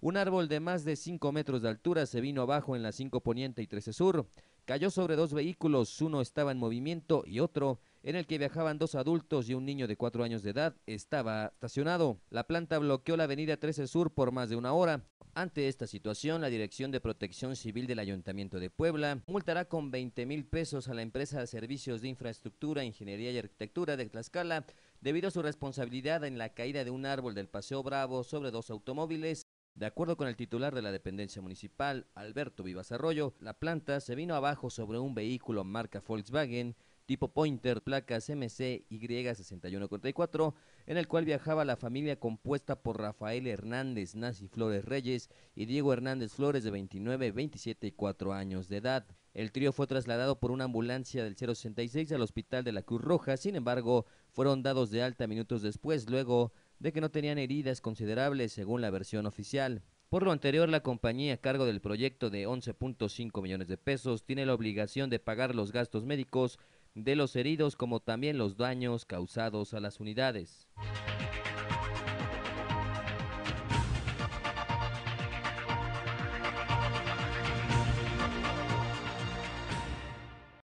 Un árbol de más de 5 metros de altura se vino abajo en la 5 Poniente y 13 Sur. Cayó sobre dos vehículos, uno estaba en movimiento y otro en el que viajaban dos adultos y un niño de 4 años de edad estaba estacionado. La planta bloqueó la avenida 13 Sur por más de una hora. Ante esta situación, la Dirección de Protección Civil del Ayuntamiento de Puebla multará con 20 mil pesos a la empresa de servicios de infraestructura, ingeniería y arquitectura de Tlaxcala debido a su responsabilidad en la caída de un árbol del Paseo Bravo sobre dos automóviles de acuerdo con el titular de la dependencia municipal, Alberto Vivas Arroyo, la planta se vino abajo sobre un vehículo marca Volkswagen tipo Pointer, placas mcy 6144 en el cual viajaba la familia compuesta por Rafael Hernández Nazi Flores Reyes y Diego Hernández Flores de 29, 27 y 4 años de edad. El trío fue trasladado por una ambulancia del 066 al hospital de la Cruz Roja, sin embargo, fueron dados de alta minutos después, luego de que no tenían heridas considerables según la versión oficial. Por lo anterior, la compañía a cargo del proyecto de 11.5 millones de pesos tiene la obligación de pagar los gastos médicos de los heridos como también los daños causados a las unidades.